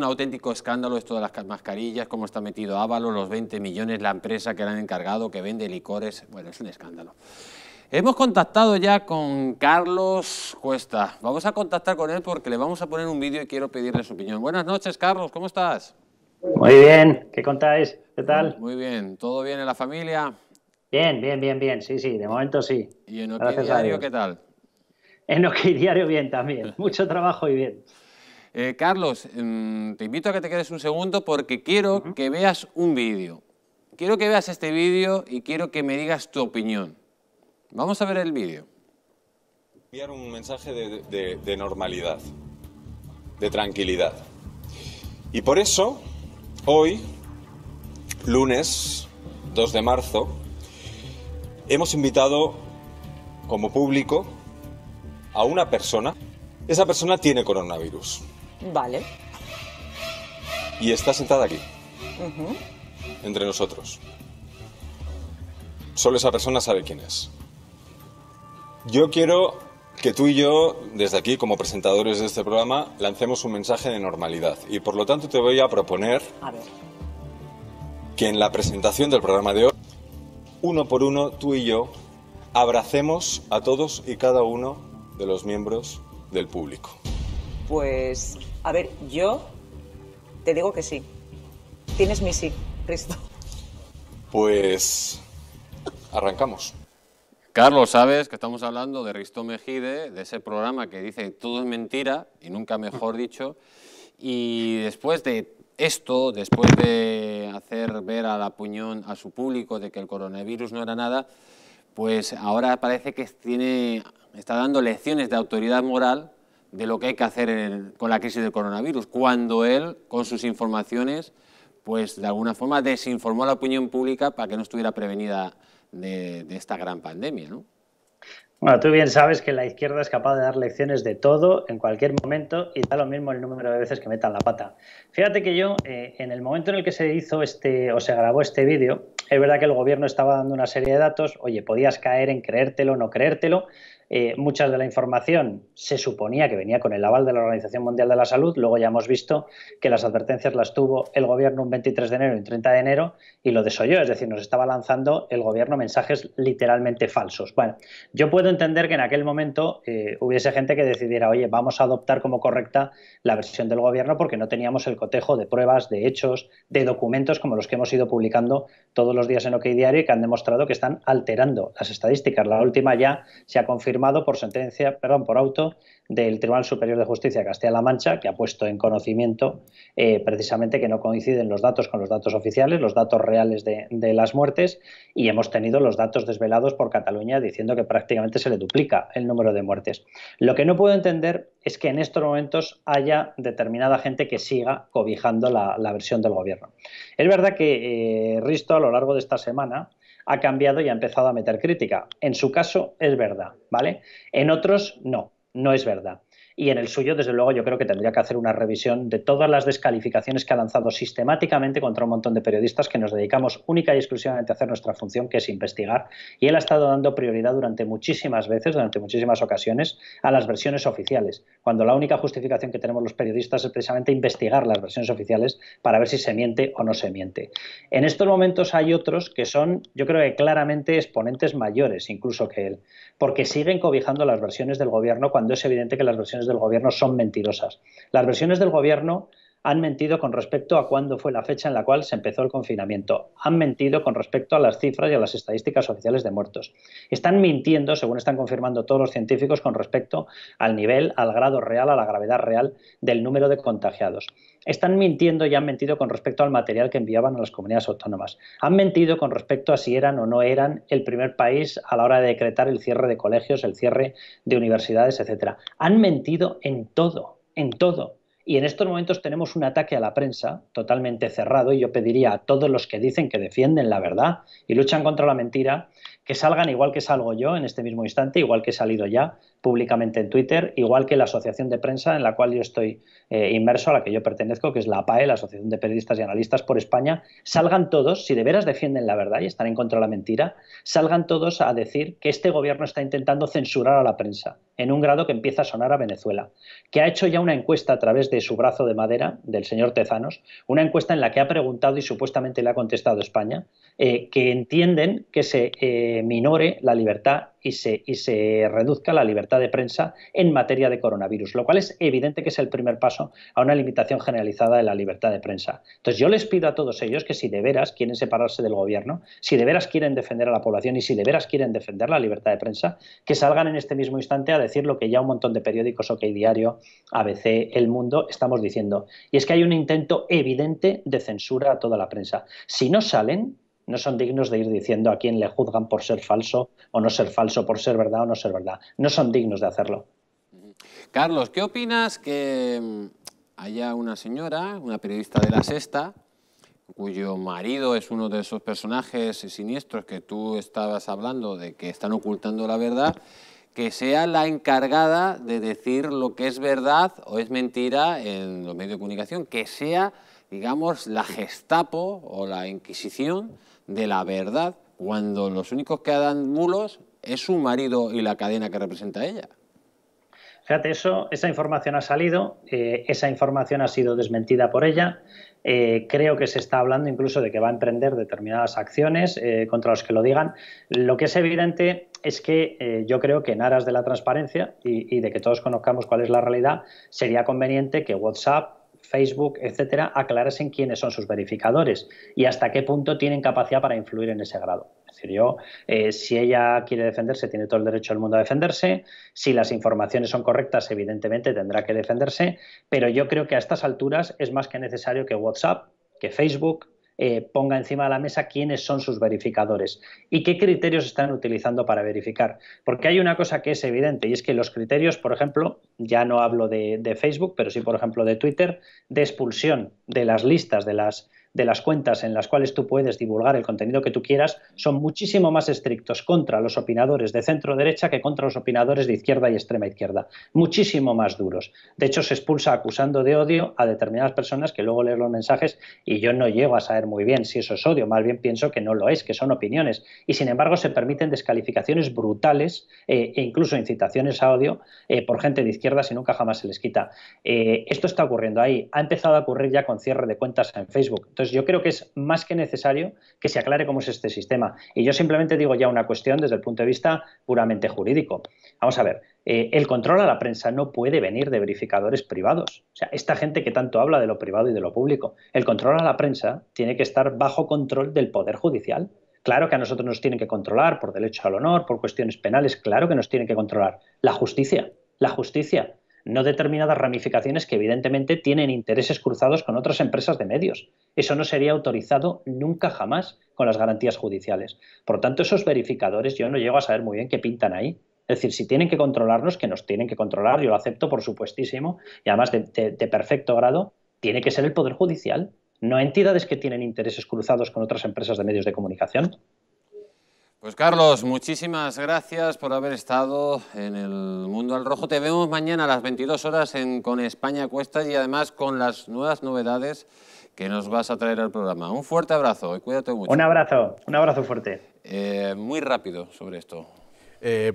Un auténtico escándalo esto de las mascarillas, cómo está metido Ávalo, los 20 millones, la empresa que le han encargado, que vende licores, bueno, es un escándalo. Hemos contactado ya con Carlos Cuesta, vamos a contactar con él porque le vamos a poner un vídeo y quiero pedirle su opinión. Buenas noches, Carlos, ¿cómo estás? Muy bien, ¿qué contáis? ¿Qué tal? Muy bien, ¿todo bien en la familia? Bien, bien, bien, bien, sí, sí, de momento sí. ¿Y en Oquidiario qué tal? En Diario bien también, mucho trabajo y bien. Eh, Carlos, em, te invito a que te quedes un segundo porque quiero que veas un vídeo. Quiero que veas este vídeo y quiero que me digas tu opinión. Vamos a ver el vídeo. Enviar un mensaje de, de normalidad, de tranquilidad. Y por eso, hoy, lunes 2 de marzo, hemos invitado como público a una persona. Esa persona tiene coronavirus. Vale. Y está sentada aquí, entre nosotros. Solo esa persona sabe quién es. Yo quiero que tú y yo, desde aquí, como presentadores de este programa, lancemos un mensaje de normalidad. Y por lo tanto te voy a proponer que en la presentación del programa de hoy, uno por uno, tú y yo, abracemos a todos y cada uno de los miembros del público. Pues, a ver, yo te digo que sí. Tienes mi sí, Cristo. Pues arrancamos. Carlos, sabes que estamos hablando de Risto Mejide, de ese programa que dice todo es mentira y nunca mejor dicho. Y después de esto, después de hacer ver a la puñón a su público de que el coronavirus no era nada, pues ahora parece que tiene, está dando lecciones de autoridad moral de lo que hay que hacer con la crisis del coronavirus, cuando él, con sus informaciones, pues de alguna forma desinformó a la opinión pública para que no estuviera prevenida de, esta gran pandemia, ¿no? Bueno, tú bien sabes que la izquierda es capaz de dar lecciones de todo en cualquier momento y da lo mismo el número de veces que metan la pata. Fíjate que yo, eh, en el momento en el que se hizo este o se grabó este vídeo, es verdad que el gobierno estaba dando una serie de datos, oye, podías caer en creértelo o no creértelo, eh, muchas de la información se suponía que venía con el aval de la Organización Mundial de la Salud, luego ya hemos visto que las advertencias las tuvo el gobierno un 23 de enero y un 30 de enero y lo desoyó, es decir, nos estaba lanzando el gobierno mensajes literalmente falsos. Bueno, yo puedo entender que en aquel momento eh, hubiese gente que decidiera, oye, vamos a adoptar como correcta la versión del gobierno porque no teníamos el cotejo de pruebas, de hechos, de documentos como los que hemos ido publicando todos los días en OK Diario y que han demostrado que están alterando las estadísticas. La última ya se ha confirmado firmado por sentencia, perdón, por auto del Tribunal Superior de Justicia de Castilla-La Mancha, que ha puesto en conocimiento eh, precisamente que no coinciden los datos con los datos oficiales, los datos reales de, las muertes, y hemos tenido los datos desvelados por Cataluña diciendo que prácticamente se le duplica el número de muertes. Lo que no puedo entender es que en estos momentos haya determinada gente que siga cobijando la, versión del gobierno. Es verdad que eh, Risto a lo largo de esta semana ha cambiado y ha empezado a meter crítica. En su caso es verdad, ¿vale? En otros no, no es verdad. Y en el suyo, desde luego, yo creo que tendría que hacer una revisión de todas las descalificaciones que ha lanzado sistemáticamente contra un montón de periodistas que nos dedicamos única y exclusivamente a hacer nuestra función, que es investigar. Y él ha estado dando prioridad durante muchísimas veces, durante muchísimas ocasiones, a las versiones oficiales, cuando la única justificación que tenemos los periodistas es precisamente investigar las versiones oficiales para ver si se miente o no se miente. En estos momentos hay otros que son, yo creo que claramente exponentes mayores incluso que él, porque siguen cobijando las versiones del gobierno cuando es evidente que las versiones del gobierno son mentirosas. Las versiones del gobierno han mentido con respecto a cuándo fue la fecha en la cual se empezó el confinamiento. Han mentido con respecto a las cifras y a las estadísticas oficiales de muertos. Están mintiendo, según están confirmando todos los científicos, con respecto al nivel, al grado real, a la gravedad real del número de contagiados. Están mintiendo y han mentido con respecto al material que enviaban a las comunidades autónomas. Han mentido con respecto a si eran o no eran el primer país a la hora de decretar el cierre de colegios, el cierre de universidades, etc. Han mentido en todo, en todo y en estos momentos tenemos un ataque a la prensa totalmente cerrado y yo pediría a todos los que dicen que defienden la verdad y luchan contra la mentira que salgan igual que salgo yo en este mismo instante, igual que he salido ya públicamente en Twitter, igual que la asociación de prensa en la cual yo estoy eh, inmerso, a la que yo pertenezco, que es la APAE, la Asociación de Periodistas y Analistas por España, salgan todos, si de veras defienden la verdad y están en contra de la mentira, salgan todos a decir que este gobierno está intentando censurar a la prensa en un grado que empieza a sonar a Venezuela, que ha hecho ya una encuesta a través de su brazo de madera, del señor Tezanos, una encuesta en la que ha preguntado y supuestamente le ha contestado España, eh, que entienden que se... Eh, minore la libertad y se, y se reduzca la libertad de prensa en materia de coronavirus, lo cual es evidente que es el primer paso a una limitación generalizada de la libertad de prensa. Entonces yo les pido a todos ellos que si de veras quieren separarse del gobierno, si de veras quieren defender a la población y si de veras quieren defender la libertad de prensa, que salgan en este mismo instante a decir lo que ya un montón de periódicos, OK Diario, ABC, El Mundo, estamos diciendo. Y es que hay un intento evidente de censura a toda la prensa. Si no salen, no son dignos de ir diciendo a quién le juzgan por ser falso o no ser falso, por ser verdad o no ser verdad. No son dignos de hacerlo. Carlos, ¿qué opinas que mm, haya una señora, una periodista de La Sexta, cuyo marido es uno de esos personajes siniestros que tú estabas hablando de que están ocultando la verdad, que sea la encargada de decir lo que es verdad o es mentira en los medios de comunicación, que sea digamos, la Gestapo o la Inquisición de la verdad, cuando los únicos que dan mulos es su marido y la cadena que representa a ella. Fíjate, eso, esa información ha salido, eh, esa información ha sido desmentida por ella. Eh, creo que se está hablando incluso de que va a emprender determinadas acciones eh, contra los que lo digan. Lo que es evidente es que yo creo que en aras de la transparencia y de que todos conozcamos cuál es la realidad, sería conveniente que WhatsApp Facebook, etcétera, aclarasen quiénes son sus verificadores y hasta qué punto tienen capacidad para influir en ese grado. Es decir, yo, eh, si ella quiere defenderse, tiene todo el derecho del mundo a defenderse. Si las informaciones son correctas, evidentemente tendrá que defenderse. Pero yo creo que a estas alturas es más que necesario que WhatsApp, que Facebook, eh, ponga encima de la mesa quiénes son sus verificadores y qué criterios están utilizando para verificar. Porque hay una cosa que es evidente y es que los criterios, por ejemplo, ya no hablo de, de Facebook, pero sí, por ejemplo, de Twitter, de expulsión de las listas, de las de las cuentas en las cuales tú puedes divulgar el contenido que tú quieras son muchísimo más estrictos contra los opinadores de centro derecha que contra los opinadores de izquierda y extrema izquierda. Muchísimo más duros. De hecho, se expulsa acusando de odio a determinadas personas que luego leen los mensajes y yo no llego a saber muy bien si eso es odio, más bien pienso que no lo es, que son opiniones. Y sin embargo, se permiten descalificaciones brutales eh, e incluso incitaciones a odio eh, por gente de izquierda si nunca jamás se les quita. Eh, esto está ocurriendo ahí. Ha empezado a ocurrir ya con cierre de cuentas en Facebook yo creo que es más que necesario que se aclare cómo es este sistema. Y yo simplemente digo ya una cuestión desde el punto de vista puramente jurídico. Vamos a ver, eh, el control a la prensa no puede venir de verificadores privados. O sea, esta gente que tanto habla de lo privado y de lo público, el control a la prensa tiene que estar bajo control del Poder Judicial. Claro que a nosotros nos tienen que controlar por derecho al honor, por cuestiones penales, claro que nos tienen que controlar la justicia, la justicia no determinadas ramificaciones que evidentemente tienen intereses cruzados con otras empresas de medios. Eso no sería autorizado nunca jamás con las garantías judiciales. Por lo tanto, esos verificadores yo no llego a saber muy bien qué pintan ahí. Es decir, si tienen que controlarnos, que nos tienen que controlar, yo lo acepto por supuestísimo, y además de, de perfecto grado, tiene que ser el Poder Judicial, no entidades que tienen intereses cruzados con otras empresas de medios de comunicación. Pues Carlos, muchísimas gracias por haber estado en el Mundo al Rojo. Te vemos mañana a las 22 horas con España Cuestas y además con las nuevas novedades que nos vas a traer al programa. Un fuerte abrazo y cuídate mucho. Un abrazo, un abrazo fuerte. Eh, muy rápido sobre esto. Eh,